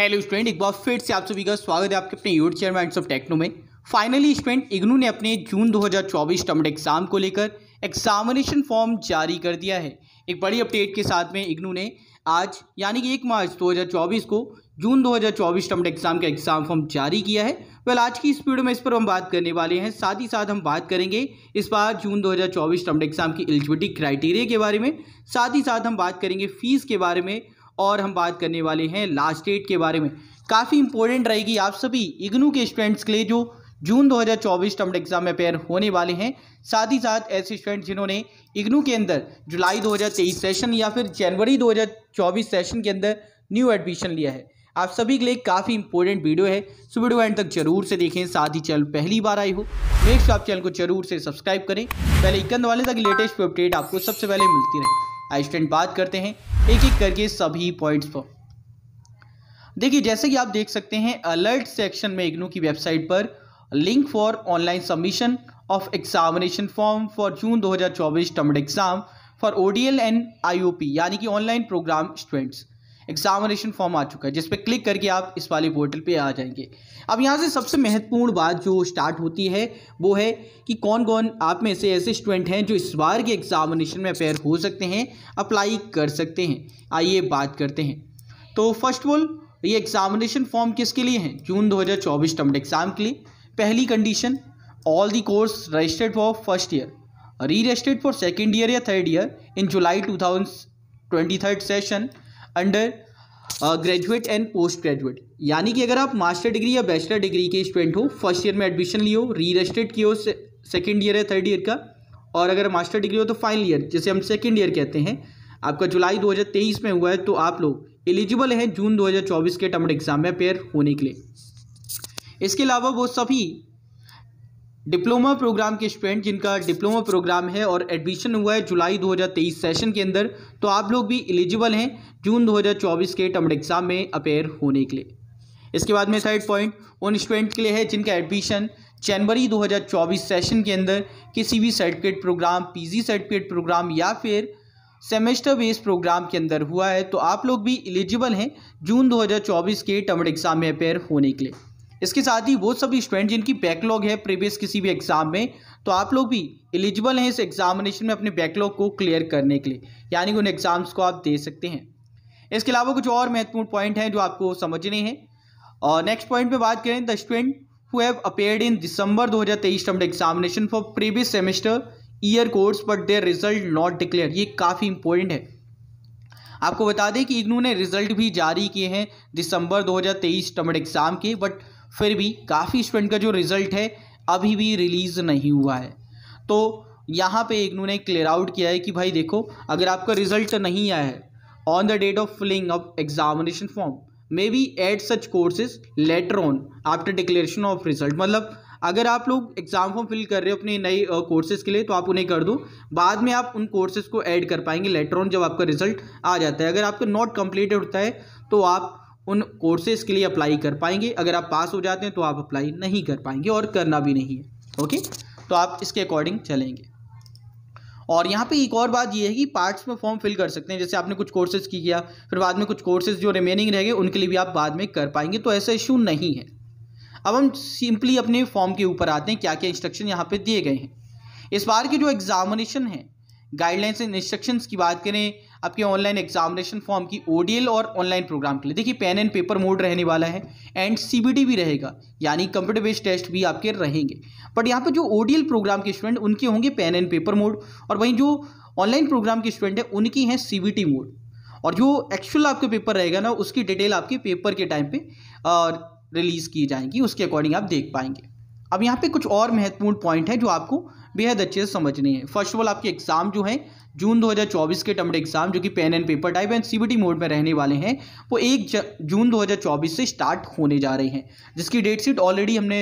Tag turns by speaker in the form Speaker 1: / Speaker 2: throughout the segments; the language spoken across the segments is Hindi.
Speaker 1: हेलो स्टूडेंट एक बार फिर से आप सभी का स्वागत है आपके अपने YouTube channel Minds of Techno में फाइनली स्टूडेंट इग्नू ने अपने जून 2024 टर्म एग्ज़ाम को लेकर एग्जामिनेशन फॉर्म जारी कर दिया है एक बड़ी अपडेट के साथ में इग्नू ने आज यानी कि एक मार्च 2024 को जून 2024 टर्म एग्ज़ाम का एग्ज़ाम फॉर्म जारी किया है वेल आज की इस वीडियो में इस पर हम बात करने वाले हैं साथ ही साथ हम बात करेंगे इस बार जून 2024 हज़ार एग्ज़ाम की एलिजिबिलिटी क्राइटेरिया के बारे में साथ ही साथ हम बात करेंगे फ़ीस के बारे में और हम बात करने वाले हैं लास्ट डेट के बारे में काफ़ी इंपॉर्टेंट रहेगी आप सभी इग्नू के स्टूडेंट्स के लिए जो जून 2024 टर्म एग्जाम में पेयर होने वाले हैं साथ ही साथ ऐसे स्टूडेंट्स जिन्होंने इग्नू के अंदर जुलाई 2023 सेशन या फिर जनवरी 2024 सेशन के अंदर न्यू एडमिशन लिया है आप सभी के लिए काफ़ी इंपॉर्टेंट वीडियो है सो वीडियो एंड तक जरूर से देखें साथ ही चैनल पहली बार आई हो नेक्स्ट आप चैनल को जरूर से सब्सक्राइब करें पहले इक्कन वाले तक लेटेस्ट अपडेट आपको सबसे पहले मिलती रहे आई स्टूडेंट बात करते हैं एक एक करके सभी पॉइंट्स पर देखिए जैसे कि आप देख सकते हैं अलर्ट सेक्शन में इग्नू की वेबसाइट पर link for online submission of examination form for June 2024 term exam for ODL and IOP यानी कि online programme students examination form आ चुका है जिस पर क्लिक करके आप इस वाले पोर्टल पे आ जाएंगे अब यहाँ से सबसे महत्वपूर्ण बात जो स्टार्ट होती है वो है कि कौन कौन आप में से ऐसे स्टूडेंट हैं जो इस बार के एग्जामिनेशन में अपेयर हो सकते हैं अप्लाई कर सकते हैं आइए बात करते हैं तो फर्स्ट ऑफ ऑल ये एग्जामिनेशन फॉर्म किसके लिए हैं जून दो हज़ार एग्ज़ाम के लिए पहली condition all the course registered for first year re registered for second year या July two thousand twenty third session undergraduate and postgraduate यानी कि अगर आप मास्टर डिग्री या बैचलर डिग्री के स्टूडेंट हो फर्स्ट ईयर में एडमिशन लियो री रजिस्टर्ड किए हो सेकेंड ईयर है थर्ड ईयर का और अगर मास्टर डिग्री हो तो फाइनल ईयर जिसे हम सेकेंड ईयर कहते हैं आपका जुलाई 2023 में हुआ है तो आप लोग एलिजिबल हैं जून 2024 के टर्म एग्जाम में पेयर होने के लिए इसके अलावा वो सभी डिप्लोमा प्रोग्राम के स्टूडेंट जिनका डिप्लोमा प्रोग्राम है और एडमिशन हुआ है जुलाई 2023 सेशन के अंदर तो आप लोग भी एलिजिबल हैं जून 2024 के टर्म एग्जाम में अपेयर होने के लिए इसके बाद में साइड पॉइंट उन स्टूडेंट के लिए है जिनका एडमिशन जनवरी 2024 सेशन के अंदर किसी भी certificate programme PG certificate programme या फिर सेमेस्टर बेस्ड प्रोग्राम के अंदर हुआ है तो आप लोग भी एलिजिबल हैं जून 2024 के टर्म एग्ज़ाम में अपेयर होने के लिए इसके साथ ही वो सभी स्टूडेंट जिनकी बैकलॉग है प्रीवियस किसी भी एग्ज़ाम में तो आप लोग भी एलिजिबल हैं इस एग्जामिनेशन में अपने बैकलॉग को क्लियर करने के लिए यानी कि उन एग्ज़ाम्स को आप दे सकते हैं इसके अलावा कुछ और महत्वपूर्ण पॉइंट हैं जो आपको समझने हैं और नेक्स्ट पॉइंट पे बात करें the student who have appear in December 2023 term examination for previous semester year course but their result not declare ये काफ़ी इंपॉर्टेंट है आपको बता दें कि इग्नू ने रिजल्ट भी जारी किए हैं दिसंबर 2023 टर्म एग्ज़ाम के बट फिर भी काफ़ी स्टूडेंट का जो रिज़ल्ट है अभी भी रिलीज़ नहीं हुआ है तो यहाँ पे इग्नू ने क्लियर आउट किया है कि भाई देखो अगर आपका रिज़ल्ट नहीं आया है on the date of filling of examination form may be at such courses later on after declaration of result मतलब अगर आप लोग एग्जाम फॉर्म फिल कर रहे हो अपने नए कोर्सेज के लिए तो आप उन्हें कर दो बाद में आप उन कोर्सेज को ऐड कर पाएंगे लेटर ऑन जब आपका रिजल्ट आ जाता है अगर आपका नॉट कंप्लीटेड होता है तो आप उन कोर्सेज के लिए अप्लाई कर पाएंगे अगर आप पास हो जाते हैं तो आप अप्लाई नहीं कर पाएंगे और करना भी नहीं है ओके तो आप इसके अकॉर्डिंग चलेंगे और यहाँ पे एक और बात ये है कि पार्ट्स में फॉर्म फिल कर सकते हैं जैसे आपने कुछ कोर्सेज की किया फिर बाद में कुछ कोर्सेज जो रिमेनिंग रह गए उनके लिए भी आप बाद में कर पाएंगे तो ऐसा इशू नहीं है अब हम सिंपली अपने फॉर्म के ऊपर आते हैं क्या क्या इंस्ट्रक्शन यहाँ पर दिए गए हैं इस बार के जो एग्जामिनेशन है गाइडलाइंस एंड इंस्ट्रक्शंस की बात करें आपके ऑनलाइन एग्जामिनेशन फॉर्म की ओडीएल और ऑनलाइन प्रोग्राम के लिए देखिए पेन एंड पेपर मोड रहने वाला है एंड सीबीटी भी रहेगा यानी कंप्यूटर बेस्ड टेस्ट भी आपके रहेंगे बट यहाँ पर जो ओडीएल प्रोग्राम के स्टूडेंट उनके होंगे पेन एंड पेपर मोड और वहीं जो ऑनलाइन प्रोग्राम के स्टूडेंट है उनकी हैं सीबीटी मोड और जो एक्चुअल आपका पेपर रहेगा ना उसकी डिटेल आपके पेपर के टाइम पर रिलीज़ की जाएंगी उसके अकॉर्डिंग आप देख पाएंगे अब यहाँ पे कुछ और महत्वपूर्ण पॉइंट है जो आपको बेहद अच्छे से समझनी है फर्स्ट ऑफ ऑल आपके एग्जाम जो है जून 2024 के टर्म एग्जाम जो कि pen and paper type and CBT mode में रहने वाले हैं वो एक जून 2024 से स्टार्ट होने जा रहे हैं जिसकी डेट शीट ऑलरेडी हमने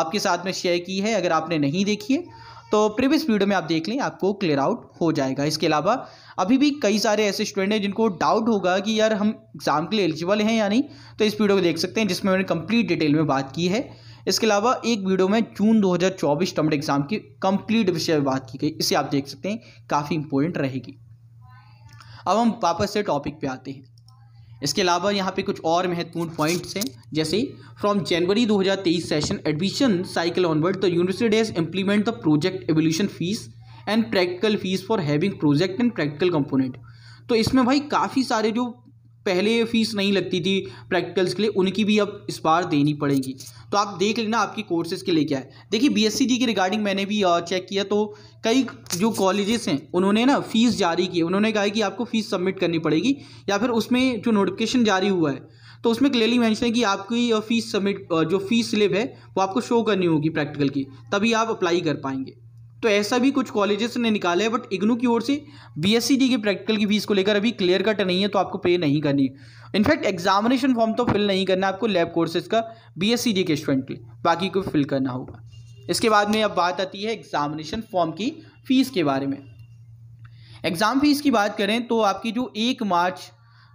Speaker 1: आपके साथ में शेयर की है अगर आपने नहीं देखी है तो प्रीवियस वीडियो में आप देख लें आपको क्लियर आउट हो जाएगा इसके अलावा अभी भी कई सारे ऐसे स्टूडेंट हैं जिनको डाउट होगा कि यार हम एग्ज़ाम के लिए एलिजिबल हैं या नहीं तो इस वीडियो को देख सकते हैं जिसमें मैंने कंप्लीट डिटेल में बात की है इसके अलावा एक वीडियो में जून 2024 टम्बर एग्जाम की कंप्लीट विषय में बात की गई इसे आप देख सकते हैं काफ़ी इंपॉर्टेंट रहेगी अब हम वापस से टॉपिक पे आते हैं इसके अलावा यहाँ पे कुछ और महत्वपूर्ण पॉइंट्स हैं जैसे from January 2023 session admission cycle onward the university has implement the project evaluation fees and practical fees for having project and practical component तो इसमें भाई काफ़ी सारे जो पहले फ़ीस नहीं लगती थी प्रैक्टिकल्स के लिए उनकी भी अब इस बार देनी पड़ेगी तो आप देख लेना आपकी कोर्सेज़ के लिए क्या है देखिए बीएससी जी के रिगार्डिंग मैंने भी चेक किया तो कई जो कॉलेजेस हैं उन्होंने ना फ़ीस जारी की उन्होंने कहा कि आपको फ़ीस सबमिट करनी पड़ेगी या फिर उसमें जो नोटिफिकेशन जारी हुआ है तो उसमें क्लियरली मैंशन है कि आपकी फ़ीस सबमिट जो फ़ीस स्लिप है वो आपको शो करनी होगी प्रैक्टिकल की तभी आप अप्लाई कर पाएंगे तो ऐसा भी कुछ कॉलेजेस ने निकाला है बट इग्नू की ओर से बी एस की प्रैक्टिकल की फीस को लेकर अभी क्लियर कट नहीं है तो आपको पे नहीं करनी इनफैक्ट एग्जामिनेशन फॉर्म तो फिल नहीं करना आपको लैब कोर्सेज का बी एस के स्टूडेंट के बाकी को फिल करना होगा इसके बाद में अब बात आती है एग्जामिनेशन फॉर्म की फ़ीस के बारे में एग्ज़ाम फीस की बात करें तो आपकी जो एक मार्च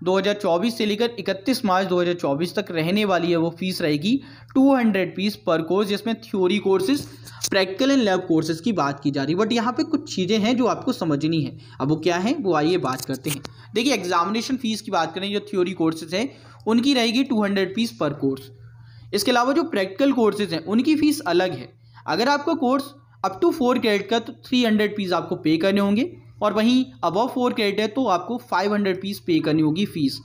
Speaker 1: 2024 से लेकर 31 मार्च 2024 तक रहने वाली है वो फीस रहेगी 200 पीस पर कोर्स जिसमें theory courses practical and lab courses की बात की जा रही है बट यहाँ पे कुछ चीज़ें हैं जो आपको समझनी है अब वो क्या है वो आइए बात करते हैं देखिए एग्जामिनेशन फीस की बात करें जो थ्योरी कोर्सेज हैं उनकी रहेगी टू हंड्रेड पर कोर्स इसके अलावा जो प्रैक्टिकल कोर्सेज हैं उनकी फ़ीस अलग है अगर आपका course up to four credit का तो थ्री हंड्रेड फीस आपको पे करने होंगे और वहीं अबव फोर कैरेट है तो आपको फाइव हंड्रेड पीस पे करनी होगी फीस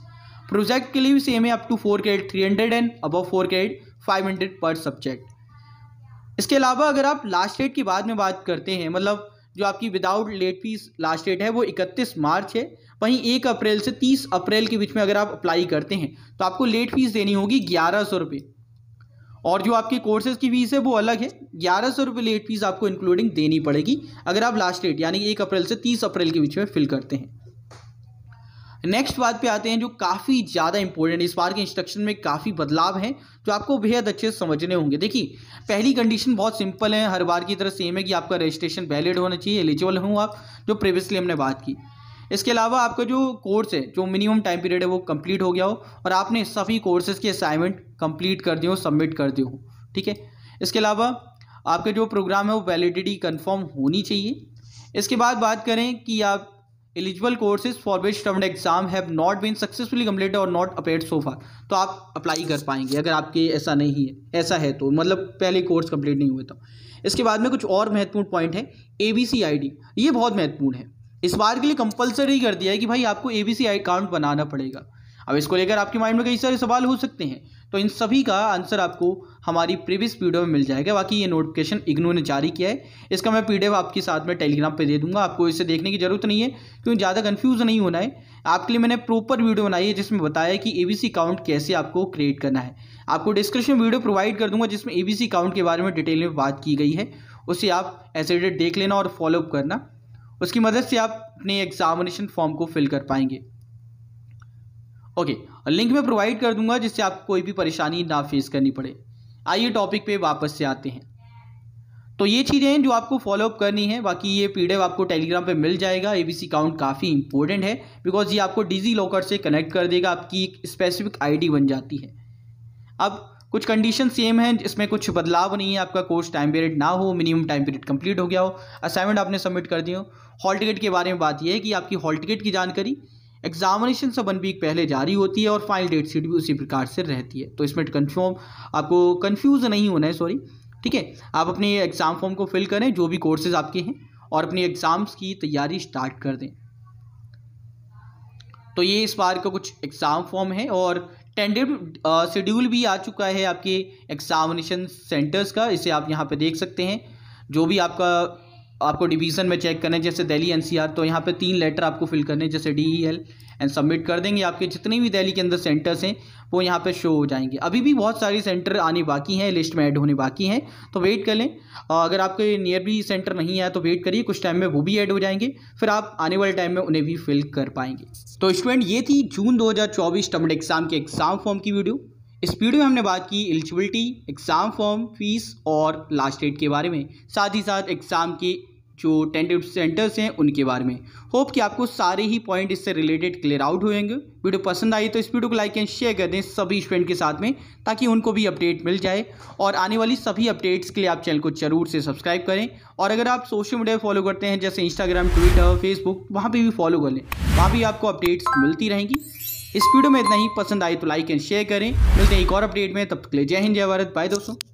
Speaker 1: प्रोजेक्ट के लिए भी सेम है up to four credit three hundred and above four credit five hundred पर सब्जेक्ट इसके अलावा अगर आप लास्ट डेट की बाद में बात करते हैं मतलब जो आपकी without late fees last date है वो इकतीस मार्च है वहीं एक अप्रैल से तीस अप्रैल के बीच में अगर आप अप्लाई करते हैं तो आपको लेट फीस देनी होगी ग्यारह सौ रुपये और जो आपके कोर्सेज की फीस है वो अलग है ग्यारह सौ रुपये लेट फीस आपको इंक्लूडिंग देनी पड़ेगी अगर आप लास्ट डेट यानी कि एक अप्रैल से तीस अप्रैल के बीच में फिल करते हैं नेक्स्ट बात पे आते हैं जो काफ़ी ज़्यादा इंपॉर्टेंट इस बार के इंस्ट्रक्शन में काफ़ी बदलाव हैं जो आपको बेहद अच्छे से समझने होंगे देखिए पहली कंडीशन बहुत सिंपल है हर बार की तरह सेम है कि आपका रजिस्ट्रेशन वैलिड होना चाहिए एलिजिबल हूँ आप जो प्रीवियसली हमने बात की इसके अलावा आपका जो कोर्स है जो मिनिमम टाइम पीरियड है वो कंप्लीट हो गया हो और आपने सभी कोर्सेज के असाइनमेंट कंप्लीट कर दिए हो सबमिट कर दिए हो ठीक है इसके अलावा आपका जो प्रोग्राम है वो वैलिडिटी कन्फर्म होनी चाहिए इसके बाद बात करें कि आप eligible courses for which term exam have not been successfully complete और नॉट अपेड सो फार तो आप अप्लाई कर पाएंगे अगर आपके ऐसा नहीं है ऐसा है तो मतलब पहले कोर्स कंप्लीट नहीं हुए तो इसके बाद में कुछ और महत्वपूर्ण पॉइंट है A B C I D ये बहुत महत्वपूर्ण है इस बार के लिए कंपलसरी कर दिया है कि भाई आपको ए बी सी अकाउंट बनाना पड़ेगा अब इसको लेकर आपके माइंड में कई सारे सवाल हो सकते हैं तो इन सभी का आंसर आपको हमारी प्रीवियस वीडियो में मिल जाएगा बाकी ये नोटिफिकेशन इग्नो ने जारी किया है इसका मैं पीडीएफ आपके साथ में टेलीग्राम पे दे दूंगा आपको इसे देखने की जरूरत नहीं है क्योंकि ज़्यादा कंफ्यूज नहीं होना है आपके लिए मैंने प्रॉपर वीडियो बनाई है जिसमें बताया कि ए अकाउंट कैसे आपको क्रिएट करना है आपको डिस्क्रिप्शन वीडियो प्रोवाइड कर दूंगा जिसमें ए अकाउंट के बारे में डिटेल में बात की गई है उसे आप एज देख लेना और फॉलोअप करना उसकी मदद से आप अपने एग्जामिनेशन फॉर्म को फिल कर पाएंगे ओके लिंक में प्रोवाइड कर दूंगा जिससे आपको कोई भी परेशानी ना फेस करनी पड़े आइए टॉपिक पे वापस से आते हैं तो ये चीज़ें हैं जो आपको फॉलोअप करनी है बाकी ये पी आपको टेलीग्राम पे मिल जाएगा एबीसी अकाउंट काफ़ी इंपॉर्टेंट है बिकॉज ये आपको डिजी लॉकर से कनेक्ट कर देगा आपकी एक स्पेसिफिक आईडी बन जाती है अब कुछ कंडीशन सेम है इसमें कुछ बदलाव नहीं है आपका कोर्स टाइम पीरियड ना हो मिनिमम टाइम पीरियड कंप्लीट हो गया हो असाइनमेंट आपने सबमिट कर दिया हो हॉल टिकट के बारे में बात यह है कि आपकी हॉल टिकट की जानकारी एग्जामिनेशन से वन वीक पहले जारी होती है और फाइनल डेट शीट भी उसी प्रकार से रहती है तो इसमें कन्फर्म आपको कन्फ्यूज़ नहीं होना है सॉरी ठीक है आप अपने एग्ज़ाम फॉर्म को फिल करें जो भी कोर्सेज आपके हैं और अपनी एग्ज़ाम्स की तैयारी स्टार्ट कर दें तो ये इस बार का कुछ एग्ज़ाम फॉर्म है और टेंटेटिव शेड्यूल uh, भी आ चुका है आपके एग्जामिनेशन सेंटर्स का इसे आप यहाँ पे देख सकते हैं जो भी आपका आपको डिवीज़न में चेक करने जैसे दिल्ली एनसीआर तो यहाँ पे तीन लेटर आपको फिल करने जैसे D E L and submit कर देंगे आपके जितने भी दिल्ली के अंदर सेंटर्स हैं वो यहाँ पे शो हो जाएंगे अभी भी बहुत सारी सेंटर आने बाकी हैं लिस्ट में ऐड होने बाकी हैं तो वेट कर लें अगर आपके नियर भी सेंटर नहीं आया तो वेट करिए कुछ टाइम में वो भी ऐड हो जाएंगे फिर आप आने वाले टाइम में उन्हें भी फिल कर पाएंगे तो स्टूडेंट ये थी जून दो हज़ार एग्ज़ाम के एग्ज़ाम फॉर्म की वीडियो इस वीडियो में हमने बात की एलिजिबिलिटी एग्ज़ाम फॉर्म फीस और लास्ट डेट के बारे में साथ ही साथ एग्ज़ाम के जो टेंटेटिव सेंटर्स हैं उनके बारे में होप कि आपको सारे ही पॉइंट इससे रिलेटेड क्लियर आउट होंगे वीडियो पसंद आई तो इस वीडियो को लाइक एंड शेयर कर दें सभी स्टूडेंट के साथ में ताकि उनको भी अपडेट मिल जाए और आने वाली सभी अपडेट्स के लिए आप चैनल को जरूर से सब्सक्राइब करें और अगर आप सोशल मीडिया फॉलो करते हैं जैसे इंस्टाग्राम ट्विटर फेसबुक वहाँ पर भी फॉलो कर लें वहाँ भी आपको अपडेट्स मिलती रहेंगी इस वीडियो में इतना ही पसंद आई तो लाइक एंड शेयर करें मिलते हैं एक और अपडेट में तब तक ले जय हिंद जय भारत बाय दोस्तों